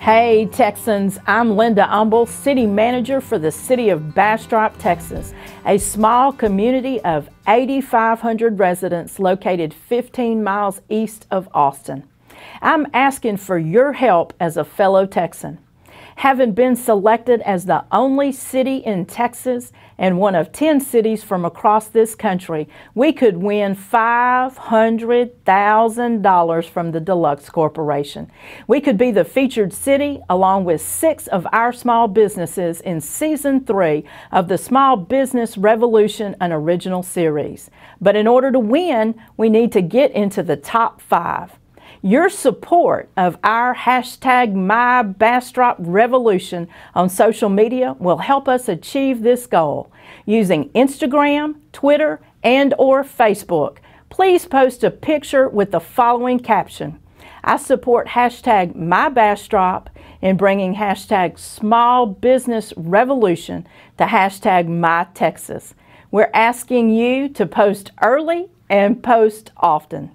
Hey Texans, I'm Linda Umble, City Manager for the City of Bastrop, Texas, a small community of 8,500 residents located 15 miles east of Austin. I'm asking for your help as a fellow Texan having been selected as the only city in Texas and one of 10 cities from across this country, we could win $500,000 from the Deluxe Corporation. We could be the featured city along with six of our small businesses in season three of the Small Business Revolution an original series. But in order to win, we need to get into the top five. Your support of our hashtag MyBastrop on social media will help us achieve this goal. Using Instagram, Twitter, and or Facebook, please post a picture with the following caption. I support hashtag MyBastrop in bringing hashtag Small Business Revolution to hashtag MyTexas. We're asking you to post early and post often.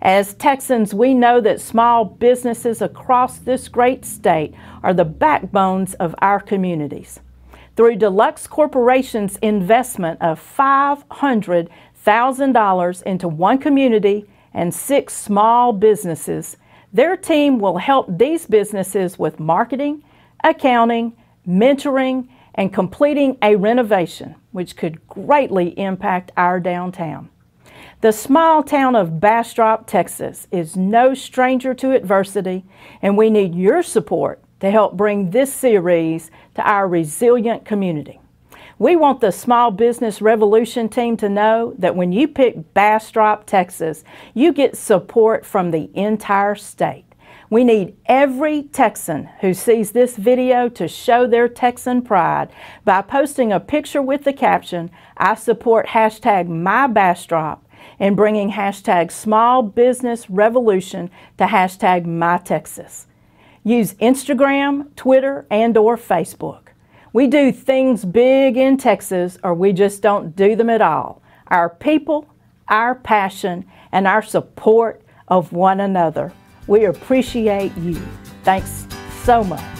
As Texans, we know that small businesses across this great state are the backbones of our communities. Through Deluxe Corporation's investment of $500,000 into one community and six small businesses, their team will help these businesses with marketing, accounting, mentoring, and completing a renovation, which could greatly impact our downtown. The small town of Bastrop, Texas is no stranger to adversity, and we need your support to help bring this series to our resilient community. We want the Small Business Revolution team to know that when you pick Bastrop, Texas, you get support from the entire state. We need every Texan who sees this video to show their Texan pride by posting a picture with the caption, I support hashtag MyBastrop and bringing hashtag small business revolution to hashtag MyTexas. Use Instagram, Twitter, and or Facebook. We do things big in Texas or we just don't do them at all. Our people, our passion, and our support of one another. We appreciate you. Thanks so much.